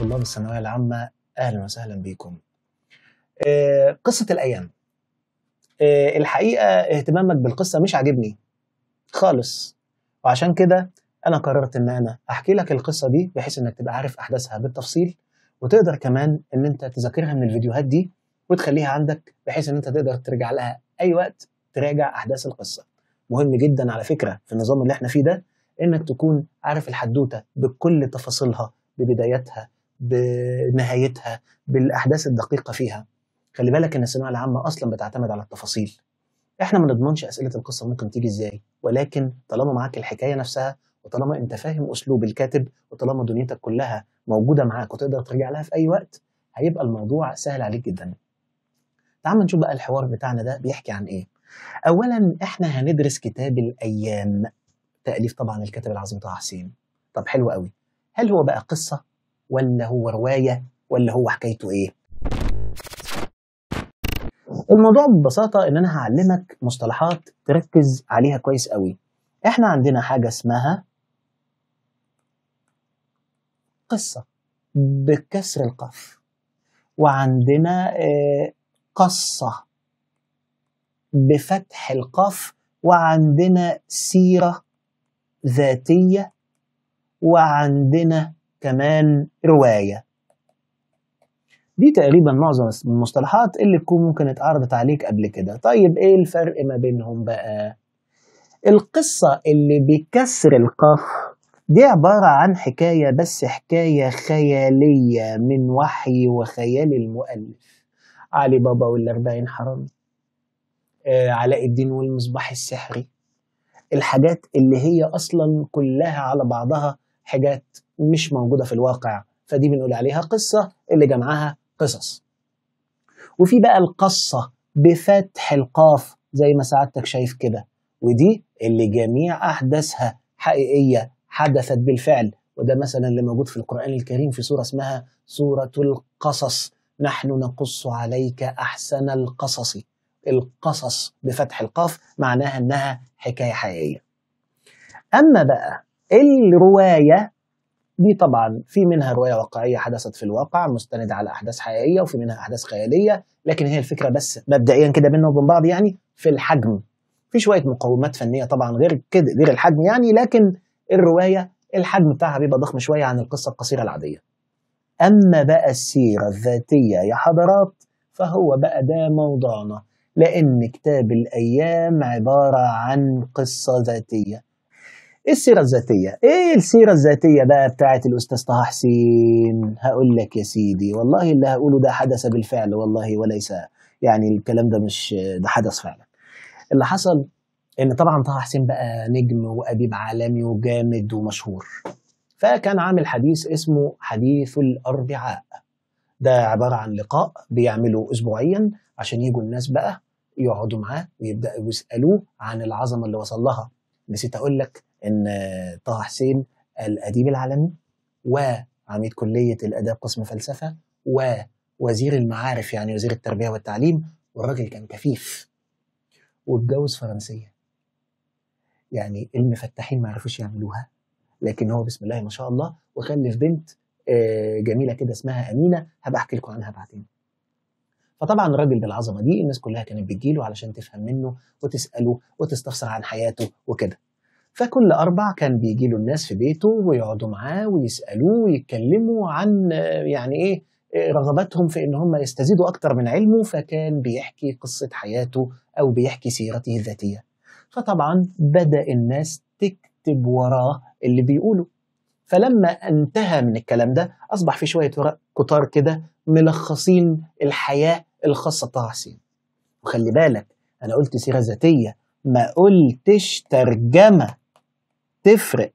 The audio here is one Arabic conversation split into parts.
طلاب الثانويه العامه اهلا وسهلا بكم. آه، قصه الايام. آه، الحقيقه اهتمامك بالقصه مش عاجبني خالص وعشان كده انا قررت ان انا احكي لك القصه دي بحيث انك تبقى عارف احداثها بالتفصيل وتقدر كمان ان انت تذاكرها من الفيديوهات دي وتخليها عندك بحيث ان انت تقدر ترجع لها اي وقت تراجع احداث القصه. مهم جدا على فكره في النظام اللي احنا فيه ده انك تكون عارف الحدوته بكل تفاصيلها ببدايتها بنهايتها بالاحداث الدقيقه فيها خلي بالك ان الثانويه العامه اصلا بتعتمد على التفاصيل احنا ما نضمنش اسئله القصه ممكن تيجي ازاي ولكن طالما معاك الحكايه نفسها وطالما انت فاهم اسلوب الكاتب وطالما دنيتك كلها موجوده معاك وتقدر ترجع لها في اي وقت هيبقى الموضوع سهل عليك جدا تعال نشوف بقى الحوار بتاعنا ده بيحكي عن ايه اولا احنا هندرس كتاب الايام تاليف طبعا الكاتب العظيم طه حسين طب حلو قوي هل هو بقى قصه ولا هو روايه ولا هو حكايته ايه الموضوع ببساطه ان انا هعلمك مصطلحات تركز عليها كويس قوي احنا عندنا حاجه اسمها قصه بكسر القاف وعندنا آه، قصه بفتح القاف وعندنا سيره ذاتيه وعندنا كمان رواية دي تقريبا معظم المصطلحات اللي تكون ممكن اتعرضت عليك قبل كده طيب ايه الفرق ما بينهم بقى القصة اللي بكسر القاف دي عبارة عن حكاية بس حكاية خيالية من وحي وخيال المؤلف علي بابا والأربعين حرامي آه علاء الدين والمصباح السحري الحاجات اللي هي أصلا كلها على بعضها حاجات مش موجودة في الواقع فدي بنقول عليها قصة اللي جمعها قصص وفي بقى القصة بفتح القاف زي ما سعادتك شايف كده ودي اللي جميع أحداثها حقيقية حدثت بالفعل وده مثلا اللي موجود في القرآن الكريم في سورة اسمها سورة القصص نحن نقص عليك أحسن القصص القصص بفتح القاف معناها أنها حكاية حقيقية أما بقى الرواية دي طبعا في منها رواية واقعية حدثت في الواقع مستندة على أحداث حقيقية وفي منها أحداث خيالية لكن هي الفكرة بس مبدئيا كده بينا وبين بعض يعني في الحجم في شوية مقومات فنية طبعا غير كده غير الحجم يعني لكن الرواية الحجم بتاعها بيبقى ضخم شوية عن القصة القصيرة العادية أما بقى السيرة الذاتية يا حضرات فهو بقى ده موضوعنا لأن كتاب الأيام عبارة عن قصة ذاتية ايه السيره الذاتيه ايه السيره الذاتيه بقى بتاعت الاستاذ طه حسين هقول لك يا سيدي والله اللي هقوله ده حدث بالفعل والله وليس يعني الكلام ده مش ده حدث فعلا اللي حصل ان طبعا طه حسين بقى نجم واديب عالمي وجامد ومشهور فكان عامل حديث اسمه حديث الاربعاء ده عباره عن لقاء بيعمله اسبوعيا عشان يجوا الناس بقى يقعدوا معاه ويبداوا يسالوه عن العظمه اللي وصل لها نسيت اقول لك ان طه حسين الاديب العالمي وعميد كليه الاداب قسم فلسفه ووزير المعارف يعني وزير التربيه والتعليم والراجل كان كفيف واتجوز فرنسيه يعني المفتاحين ما عرفوش يعملوها لكن هو بسم الله ما شاء الله وخلف بنت آه، جميله كده اسمها امينه هبقى احكي لكم عنها بعدين فطبعا الراجل بالعظمه دي الناس كلها كانت بتجيله علشان تفهم منه وتساله وتستفسر عن حياته وكده فكل أربع كان بيجي له الناس في بيته ويقعدوا معاه ويسألوه ويتكلموا عن يعني إيه رغبتهم في إن هم يستزيدوا أكتر من علمه فكان بيحكي قصة حياته أو بيحكي سيرته الذاتية فطبعا بدأ الناس تكتب وراه اللي بيقوله فلما انتهى من الكلام ده أصبح في شوية ورق كتار كده ملخصين الحياة الخاصة بطه حسين وخلي بالك أنا قلت سيرة ذاتية ما قلتش ترجمة تفرق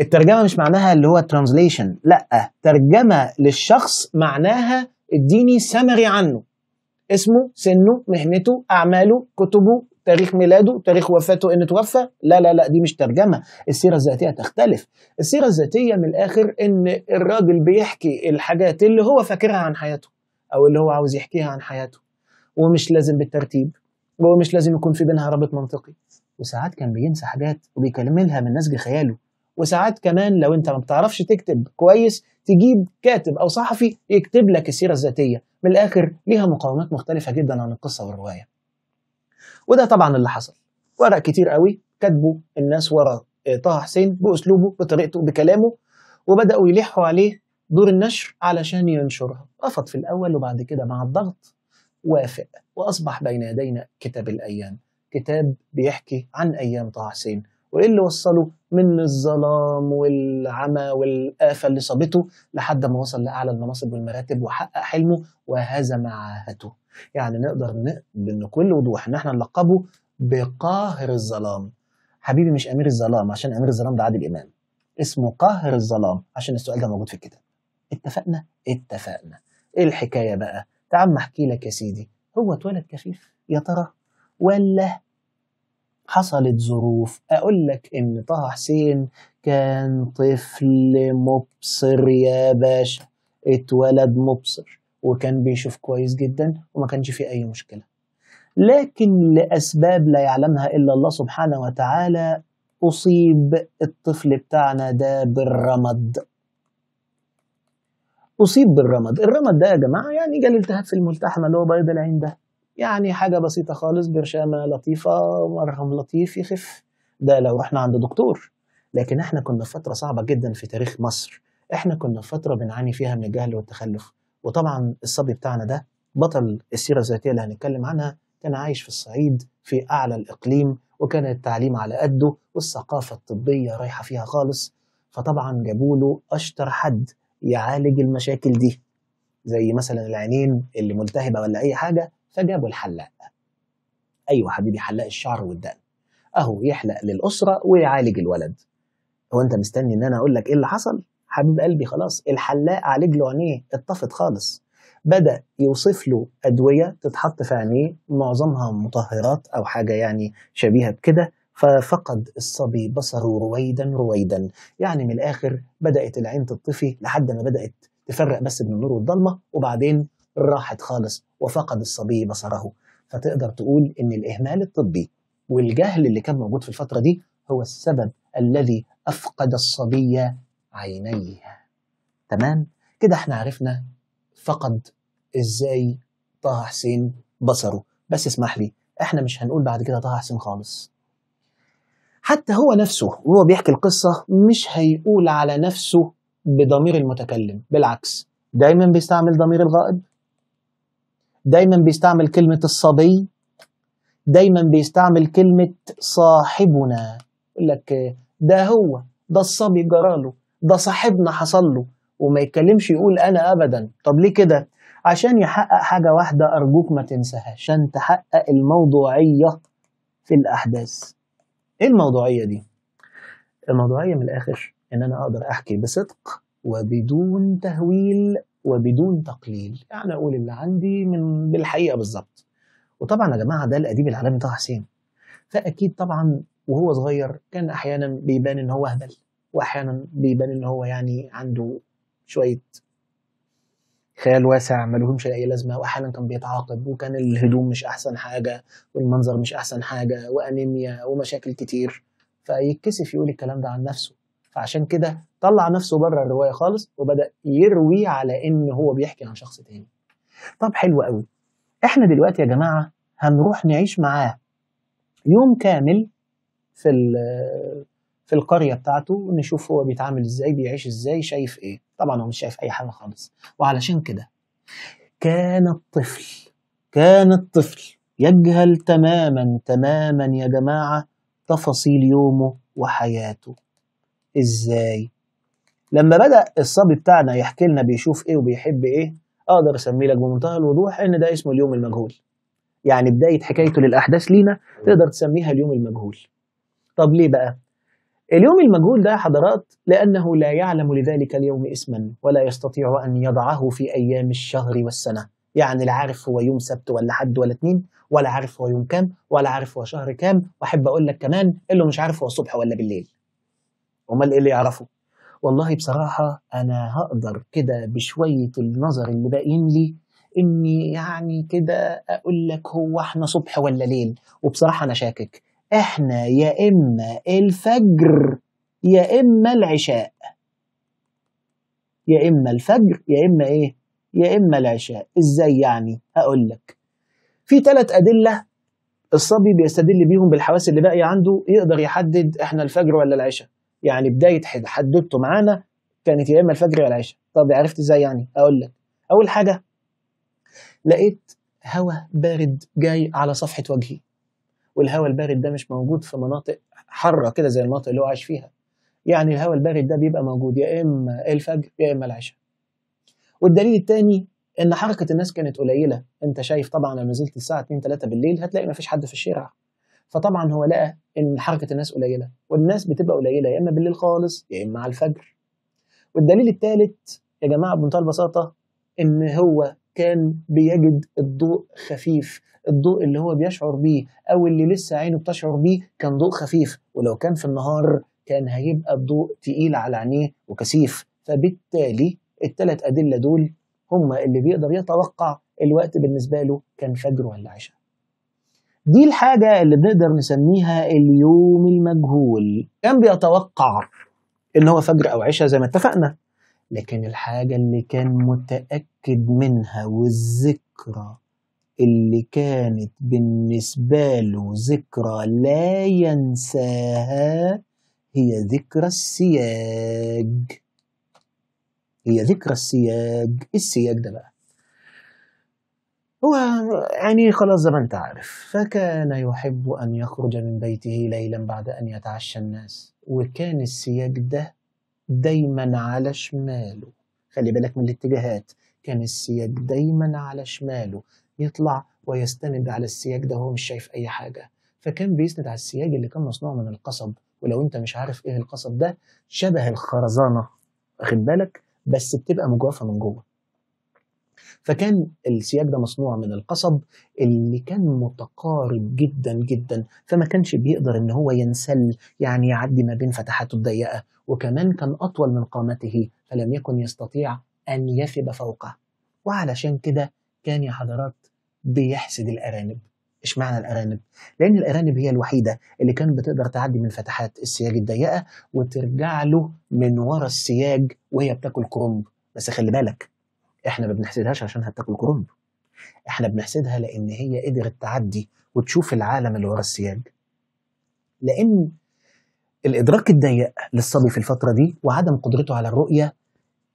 الترجمه مش معناها اللي هو ترانزليشن لا ترجمه للشخص معناها اديني سمري عنه اسمه سنه مهنته اعماله كتبه تاريخ ميلاده تاريخ وفاته ان توفى لا لا لا دي مش ترجمه السيره الذاتيه تختلف السيره الذاتيه من الاخر ان الراجل بيحكي الحاجات اللي هو فاكرها عن حياته او اللي هو عاوز يحكيها عن حياته ومش لازم بالترتيب ومش لازم يكون في بينها رابط منطقي وساعات كان بينسى حاجات وبيكملها من نسج خياله وساعات كمان لو انت ما بتعرفش تكتب كويس تجيب كاتب او صحفي يكتب لك السيره الذاتيه من الاخر ليها مقاومات مختلفه جدا عن القصه والروايه وده طبعا اللي حصل ورق كتير قوي كتبوا الناس ورا آه، طه حسين باسلوبه بطريقته بكلامه وبداوا يلحوا عليه دور النشر علشان ينشرها رفض في الاول وبعد كده مع الضغط وافق واصبح بين يدينا كتاب الايام كتاب بيحكي عن ايام طه حسين وايه اللي وصله من الظلام والعمى والآفة اللي صابته لحد ما وصل لأعلى المناصب والمراتب وحقق حلمه وهزم عاهته يعني نقدر بكل وضوح ان احنا نلقبه بقاهر الظلام حبيبي مش امير الظلام عشان امير الظلام ده عادل امام اسمه قاهر الظلام عشان السؤال ده موجود في الكتاب اتفقنا اتفقنا ايه الحكايه بقى تعال احكي لك يا سيدي هو اتولد كفيف يا ترى ولا حصلت ظروف اقول لك ان طه حسين كان طفل مبصر يا باشا اتولد مبصر وكان بيشوف كويس جدا وما كانش فيه اي مشكله لكن لاسباب لا يعلمها الا الله سبحانه وتعالى اصيب الطفل بتاعنا ده بالرمد اصيب بالرمد الرمد ده يا جماعه يعني جاله التهاب في الملتحمه اللي هو بيض العين ده يعني حاجه بسيطه خالص برشامه لطيفه مرهم لطيف يخف ده لو رحنا عند دكتور لكن احنا كنا فتره صعبه جدا في تاريخ مصر احنا كنا فتره بنعاني فيها من الجهل والتخلف وطبعا الصبي بتاعنا ده بطل السيره الذاتيه اللي هنتكلم عنها كان عايش في الصعيد في اعلى الاقليم وكان التعليم على قده والثقافه الطبيه رايحه فيها خالص فطبعا جابوا له اشطر حد يعالج المشاكل دي زي مثلا العينين اللي ملتهبه ولا اي حاجه فجابوا الحلاق ايوه حبيبي حلاق الشعر والدقن اهو يحلق للاسره ويعالج الولد هو انت مستني ان انا اقول لك ايه اللي حصل حبيب قلبي خلاص الحلاق عالج له عينيه اتطفت خالص بدا يوصف له ادويه تتحط في عينيه معظمها مطهرات او حاجه يعني شبيهه بكده ففقد الصبي بصره رويدا رويدا يعني من الاخر بدات العين تطفي لحد ما بدات تفرق بس بين النور والضلمه وبعدين راحت خالص وفقد الصبي بصره فتقدر تقول ان الاهمال الطبي والجهل اللي كان موجود في الفتره دي هو السبب الذي افقد الصبي عينيه تمام كده احنا عرفنا فقد ازاي طه حسين بصره بس اسمح لي احنا مش هنقول بعد كده طه حسين خالص حتى هو نفسه وهو بيحكي القصه مش هيقول على نفسه بضمير المتكلم بالعكس دايما بيستعمل ضمير الغائب دايما بيستعمل كلمة الصبي دايما بيستعمل كلمة صاحبنا يقول لك ده هو ده الصبي جراله ده صاحبنا حصل له وما يتكلمش يقول أنا أبدا طب ليه كده؟ عشان يحقق حاجة واحدة أرجوك ما تنساها عشان تحقق الموضوعية في الأحداث إيه الموضوعية دي؟ الموضوعية من الآخر إن أنا أقدر أحكي بصدق وبدون تهويل وبدون تقليل يعني اقول اللي عندي من بالحقيقه بالظبط وطبعا يا جماعه ده الاديب العالمي طه حسين فاكيد طبعا وهو صغير كان احيانا بيبان ان هو اهبل واحيانا بيبان ان هو يعني عنده شويه خيال واسع لهمش اي لازمه واحيانا كان بيتعاقب وكان الهدوم مش احسن حاجه والمنظر مش احسن حاجه وانيميا ومشاكل كتير فيتكسف يقول الكلام ده عن نفسه فعشان كده طلع نفسه بره الروايه خالص وبدا يروي على ان هو بيحكي عن شخص تاني طب حلو قوي احنا دلوقتي يا جماعه هنروح نعيش معاه يوم كامل في في القريه بتاعته نشوف هو بيتعامل ازاي بيعيش ازاي شايف ايه طبعا هو مش شايف اي حاجه خالص وعلشان كده كان الطفل كان الطفل يجهل تماما تماما يا جماعه تفاصيل يومه وحياته ازاي لما بدا الصبي بتاعنا يحكي لنا بيشوف ايه وبيحب ايه اقدر اسمي لك بمنتهى الوضوح ان ده اسمه اليوم المجهول يعني بدايه حكايته للاحداث لينا تقدر تسميها اليوم المجهول طب ليه بقى اليوم المجهول ده يا حضرات لأنه لا يعلم لذلك اليوم اسما ولا يستطيع أن يضعه في أيام الشهر والسنة يعني لا عارف هو يوم سبت ولا حد ولا اتنين ولا عارف هو يوم كام ولا عارف هو شهر كام وأحب أقول لك كمان اللي مش عارف هو الصبح ولا بالليل امال ايه اللي يعرفه والله بصراحة أنا هقدر كده بشوية النظر اللي باقيين لي إني يعني كده أقول لك هو إحنا صبح ولا ليل وبصراحة أنا شاكك إحنا يا إما الفجر يا إما العشاء يا إما الفجر يا إما إيه يا إما العشاء إزاي يعني هقول لك في ثلاث أدلة الصبي بيستدل بيهم بالحواس اللي باقية عنده يقدر يحدد إحنا الفجر ولا العشاء يعني بدايه حدوته معانا كانت يا اما الفجر يا العشاء طب عرفت ازاي يعني اقول لك اول حاجه لقيت هواء بارد جاي على صفحه وجهي والهواء البارد ده مش موجود في مناطق حاره كده زي المناطق اللي هو عايش فيها يعني الهواء البارد ده بيبقى موجود يا اما الفجر يا اما العشاء والدليل الثاني ان حركه الناس كانت قليله انت شايف طبعا لو نزلت الساعه 2 3 بالليل هتلاقي مفيش حد في الشارع فطبعا هو لقى ان حركه الناس قليله والناس بتبقى قليله يا اما بالليل خالص يا اما على الفجر والدليل الثالث يا جماعه بمنتهى البساطه ان هو كان بيجد الضوء خفيف الضوء اللي هو بيشعر بيه او اللي لسه عينه بتشعر بيه كان ضوء خفيف ولو كان في النهار كان هيبقى الضوء تقيل على عينيه وكثيف فبالتالي الثلاث ادله دول هم اللي بيقدر يتوقع الوقت بالنسبه له كان فجر ولا عشاء دي الحاجة اللي بنقدر نسميها اليوم المجهول كان بيتوقع إن هو فجر أو عشاء زي ما اتفقنا لكن الحاجة اللي كان متأكد منها والذكرى اللي كانت بالنسبة له ذكرى لا ينساها هي ذكرى السياج هي ذكرى السياج إيه السياج ده بقى هو يعني خلاص زي ما انت عارف فكان يحب أن يخرج من بيته ليلا بعد أن يتعشى الناس وكان السياج ده دايما على شماله خلي بالك من الاتجاهات كان السياج دايما على شماله يطلع ويستند على السياج ده وهو مش شايف أي حاجة فكان بيسند على السياج اللي كان مصنوع من القصب ولو انت مش عارف ايه القصب ده شبه الخرزانة واخد بالك بس بتبقى مجوفة من جوه فكان السياج ده مصنوع من القصب اللي كان متقارب جدا جدا فما كانش بيقدر ان هو ينسل يعني يعدي ما بين فتحاته الضيقه وكمان كان اطول من قامته فلم يكن يستطيع ان يثب فوقه وعلشان كده كان يا حضرات بيحسد الارانب اشمعنى الارانب لان الارانب هي الوحيده اللي كانت بتقدر تعدي من فتحات السياج الضيقه وترجع له من ورا السياج وهي بتاكل كرنب بس خلي بالك احنا ما بنحسدهاش عشان هتاكل كرنب احنا بنحسدها لان هي قدرت تعدي وتشوف العالم اللي ورا السياج لان الادراك الضيق للصبي في الفتره دي وعدم قدرته على الرؤيه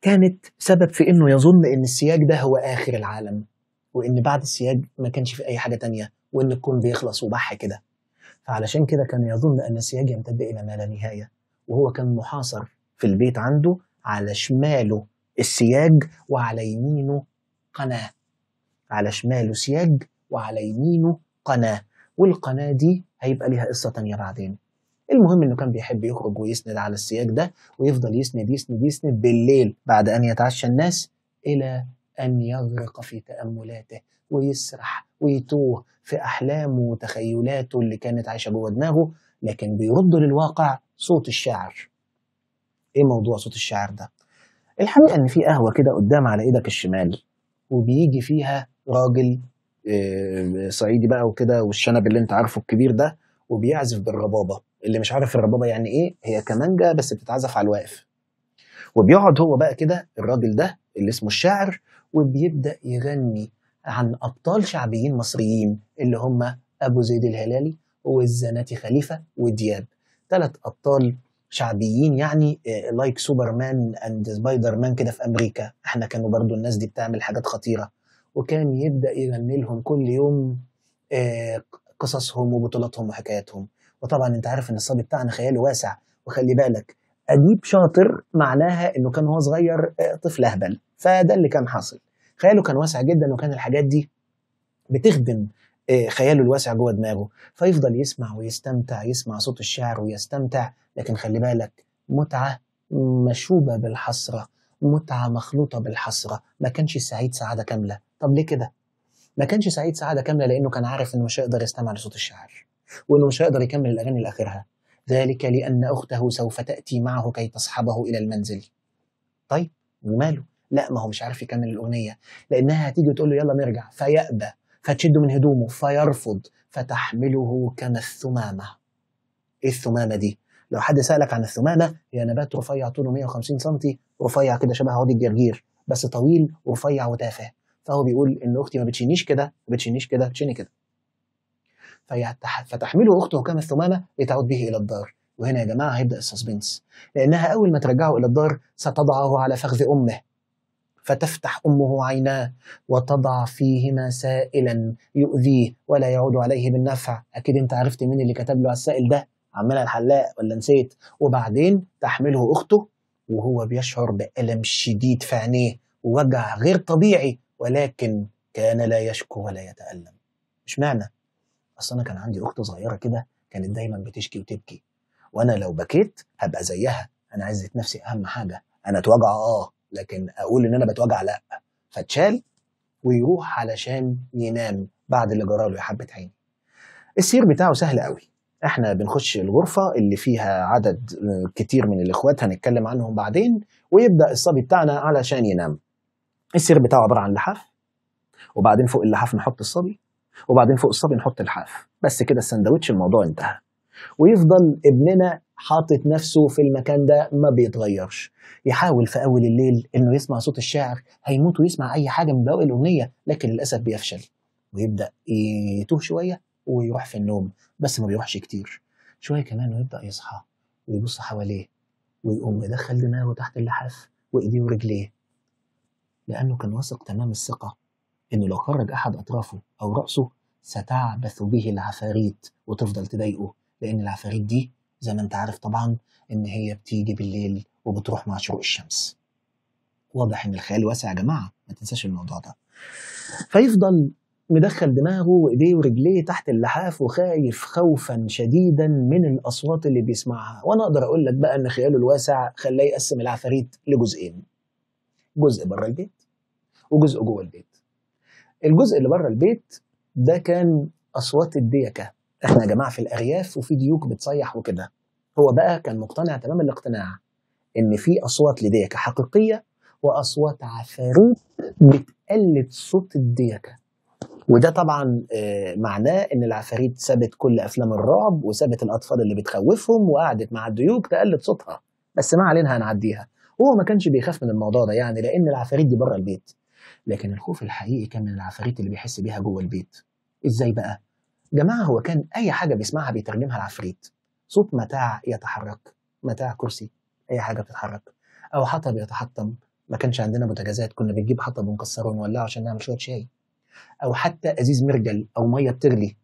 كانت سبب في انه يظن ان السياج ده هو اخر العالم وان بعد السياج ما كانش في اي حاجه تانية وان الكون بيخلص وبح كده فعلشان كده كان يظن ان السياج يمتد الى ما لا نهايه وهو كان محاصر في البيت عنده على شماله السياج وعلى يمينه قناة على شماله سياج وعلى يمينه قناة والقناة دي هيبقى ليها قصة تانية بعدين المهم انه كان بيحب يخرج ويسند على السياج ده ويفضل يسند يسند يسند بالليل بعد ان يتعشى الناس الى ان يغرق في تاملاته ويسرح ويتوه في احلامه وتخيلاته اللي كانت عايشه جوه دماغه لكن بيرد للواقع صوت الشاعر ايه موضوع صوت الشاعر ده الحقيقه ان في قهوه كده قدام على ايدك الشمال وبيجي فيها راجل صعيدي بقى وكده والشنب اللي انت عارفه الكبير ده وبيعزف بالربابه اللي مش عارف الربابه يعني ايه هي كمانجه بس بتتعزف على الواقف وبيقعد هو بقى كده الراجل ده اللي اسمه الشاعر وبيبدا يغني عن ابطال شعبيين مصريين اللي هم ابو زيد الهلالي والزناتي خليفه ودياب ثلاث ابطال شعبيين يعني لايك سوبرمان اند سبايدر مان كده في امريكا احنا كانوا برضو الناس دي بتعمل حاجات خطيره وكان يبدا يغني لهم كل يوم آه، قصصهم وبطولاتهم وحكاياتهم وطبعا انت عارف ان الصبي بتاعنا خياله واسع وخلي بالك اديب شاطر معناها انه كان هو صغير آه، طفل اهبل فده اللي كان حاصل خياله كان واسع جدا وكان الحاجات دي بتخدم إيه، خياله الواسع جوه دماغه فيفضل يسمع ويستمتع يسمع صوت الشعر ويستمتع لكن خلي بالك متعة مشوبة بالحسرة متعة مخلوطة بالحسرة ما كانش سعيد سعادة كاملة طب ليه كده؟ ما كانش سعيد سعادة كاملة لأنه كان عارف إنه مش هيقدر يستمع لصوت الشعر وإنه مش هيقدر يكمل الأغاني لآخرها ذلك لأن أخته سوف تأتي معه كي تصحبه إلى المنزل طيب وماله؟ لا ما هو مش عارف يكمل الأغنية لأنها هتيجي وتقول له يلا نرجع فيأبى فتشد من هدومه فيرفض فتحمله كما الثمامة إيه الثمامة دي؟ لو حد سألك عن الثمامة هي نبات رفيع طوله 150 سم رفيع كده شبه عود الجرجير بس طويل ورفيع وتافه فهو بيقول إن أختي ما بتشينيش كده ما بتشينيش كده تشيني كده فتحمله أخته كما الثمامة لتعود به إلى الدار وهنا يا جماعة هيبدأ السسبنس لأنها أول ما ترجعه إلى الدار ستضعه على فخذ أمه فتفتح امه عيناه وتضع فيهما سائلا يؤذيه ولا يعود عليه بالنفع اكيد انت عرفت مين اللي كتب له السائل ده عمال الحلاق ولا نسيت وبعدين تحمله اخته وهو بيشعر بالم شديد في عينيه ووجع غير طبيعي ولكن كان لا يشكو ولا يتالم مش معنى اصل انا كان عندي اخت صغيره كده كانت دايما بتشكي وتبكي وانا لو بكيت هبقى زيها انا عزه نفسي اهم حاجه انا اتوجع اه لكن اقول ان انا بتوجع لا فتشال ويروح علشان ينام بعد اللي جرى له يا حبه عيني السير بتاعه سهل قوي احنا بنخش الغرفة اللي فيها عدد كتير من الاخوات هنتكلم عنهم بعدين ويبدأ الصبي بتاعنا علشان ينام السير بتاعه عبارة عن لحاف وبعدين فوق اللحاف نحط الصبي وبعدين فوق الصبي نحط لحاف بس كده السندوتش الموضوع انتهى ويفضل ابننا حاطط نفسه في المكان ده ما بيتغيرش يحاول في اول الليل انه يسمع صوت الشاعر هيموت ويسمع اي حاجه من بواقي الاغنيه لكن للاسف بيفشل ويبدا يتوه شويه ويروح في النوم بس ما بيروحش كتير شويه كمان ويبدا يصحى ويبص حواليه ويقوم يدخل دماغه تحت اللحاف وايديه ورجليه لانه كان واثق تمام الثقه انه لو خرج احد اطرافه او راسه ستعبث به العفاريت وتفضل تضايقه لان العفاريت دي زي ما انت عارف طبعا ان هي بتيجي بالليل وبتروح مع شروق الشمس واضح ان الخيال واسع يا جماعه ما تنساش الموضوع ده فيفضل مدخل دماغه وايديه ورجليه تحت اللحاف وخايف خوفا شديدا من الاصوات اللي بيسمعها وانا اقدر اقول لك بقى ان خياله الواسع خلاه يقسم العفاريت لجزئين جزء بره البيت وجزء جوه البيت الجزء اللي بره البيت ده كان اصوات الديكه احنا يا جماعه في الارياف وفي ديوك بتصيح وكده هو بقى كان مقتنع تمام الاقتناع ان في اصوات لديكه حقيقيه واصوات عفاريت بتقلد صوت الديكه وده طبعا آه، معناه ان العفاريت سابت كل افلام الرعب وسابت الاطفال اللي بتخوفهم وقعدت مع الديوك تقلد صوتها بس ما علينا هنعديها وهو ما كانش بيخاف من الموضوع ده يعني لان العفاريت دي بره البيت لكن الخوف الحقيقي كان من العفاريت اللي بيحس بيها جوه البيت ازاي بقى جماعة هو كان أي حاجة بيسمعها بيترجمها العفريت صوت متاع يتحرك متاع كرسي أي حاجة بتتحرك أو حطب يتحطم ما كانش عندنا بوتاجازات كنا بنجيب حطب ونكسره ونولعه عشان نعمل شوية شاي أو حتى أزيز مرجل أو مية بتغلي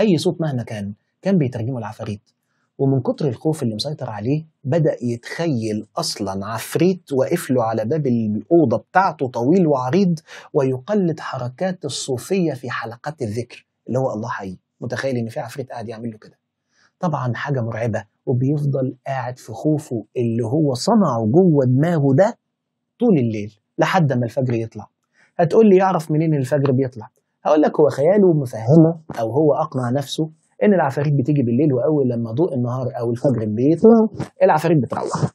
أي صوت مهما كان كان بيترجمه العفاريت ومن كتر الخوف اللي مسيطر عليه بدأ يتخيل أصلا عفريت واقف له على باب الأوضة بتاعته طويل وعريض ويقلد حركات الصوفية في حلقات الذكر اللي هو الله حي متخيل ان في عفريت قاعد يعمل له كده طبعا حاجه مرعبه وبيفضل قاعد في خوفه اللي هو صنعه جوه دماغه ده طول الليل لحد ما الفجر يطلع هتقول لي يعرف منين الفجر بيطلع هقول لك هو خياله مفهمه او هو اقنع نفسه ان العفاريت بتيجي بالليل واول لما ضوء النهار او الفجر بيطلع العفاريت بتروح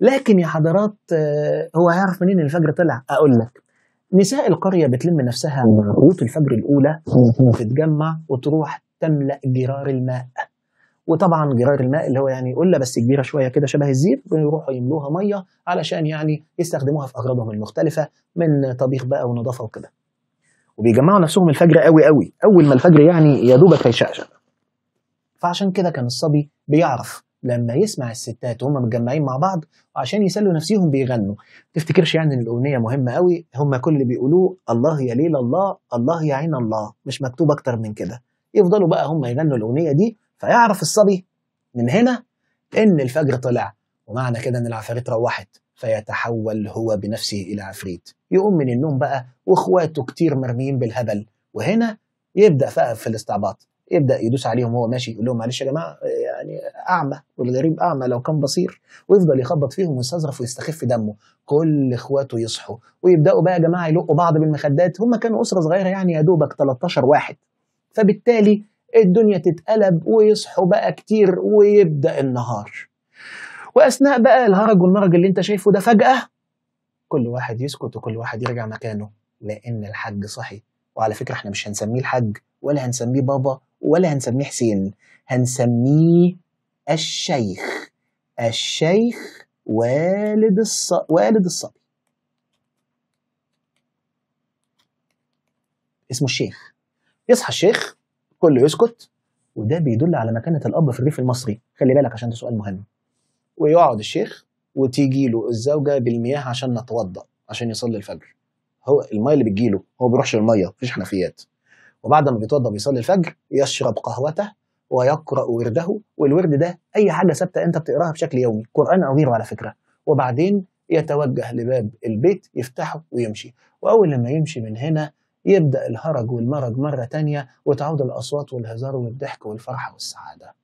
لكن يا حضرات آه، هو هيعرف منين الفجر طلع اقول لك نساء القرية بتلم نفسها من قوت الفجر الأولى وتتجمع وتروح تملأ جرار الماء وطبعا جرار الماء اللي هو يعني قله بس كبيره شويه كده شبه الزير ويروحوا يملوها ميه علشان يعني يستخدموها في اغراضهم المختلفه من طبيخ بقى ونظافه وكده. وبيجمعوا نفسهم الفجر قوي قوي اول ما الفجر يعني يا دوبك هيشقشق. فعشان كده كان الصبي بيعرف لما يسمع الستات وهم متجمعين مع بعض عشان يسلوا نفسيهم بيغنوا تفتكرش يعني ان الاغنيه مهمه قوي هم كل اللي بيقولوه الله يا ليل الله الله يا عين الله مش مكتوب اكتر من كده يفضلوا بقى هم يغنوا الاغنيه دي فيعرف الصبي من هنا ان الفجر طلع ومعنى كده ان العفاريت روحت فيتحول هو بنفسه الى عفريت يقوم من النوم بقى واخواته كتير مرميين بالهبل وهنا يبدا بقى في الاستعباط يبدا يدوس عليهم وهو ماشي يقول لهم معلش يا جماعه يعني اعمى والغريب اعمى لو كان بصير ويفضل يخبط فيهم ويستظرف ويستخف دمه كل اخواته يصحوا ويبداوا بقى يا جماعه يلقوا بعض بالمخدات هم كانوا اسره صغيره يعني يا دوبك 13 واحد فبالتالي الدنيا تتقلب ويصحوا بقى كتير ويبدا النهار واثناء بقى الهرج والمرج اللي انت شايفه ده فجاه كل واحد يسكت وكل واحد يرجع مكانه لان الحج صحي وعلى فكره احنا مش هنسميه الحج ولا هنسميه بابا ولا هنسميه حسين هنسميه الشيخ الشيخ والد الص... والد الصبي اسمه الشيخ يصحى الشيخ كله يسكت وده بيدل على مكانة الأب في الريف المصري خلي بالك عشان ده سؤال مهم ويقعد الشيخ وتيجي له الزوجة بالمياه عشان نتوضأ عشان يصلي الفجر هو المية اللي بتجيله هو بيروحش المية مفيش حنفيات وبعد ما بيتوضا بيصلي الفجر يشرب قهوته ويقرا ورده والورد ده اي حاجه ثابته انت بتقراها بشكل يومي قران او غيره على فكره وبعدين يتوجه لباب البيت يفتحه ويمشي واول لما يمشي من هنا يبدا الهرج والمرج مره تانية وتعود الاصوات والهزار والضحك والفرحه والسعاده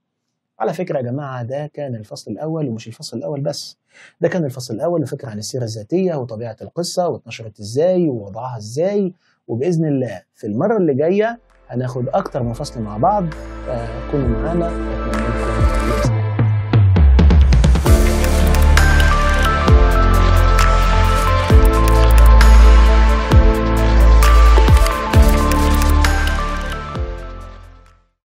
على فكرة يا جماعة ده كان الفصل الأول ومش الفصل الأول بس ده كان الفصل الأول وفكرة عن السيرة الذاتية وطبيعة القصة واتنشرت إزاي ووضعها إزاي وباذن الله في المره اللي جايه هناخد اكتر من فصل مع بعض آه، كونوا معانا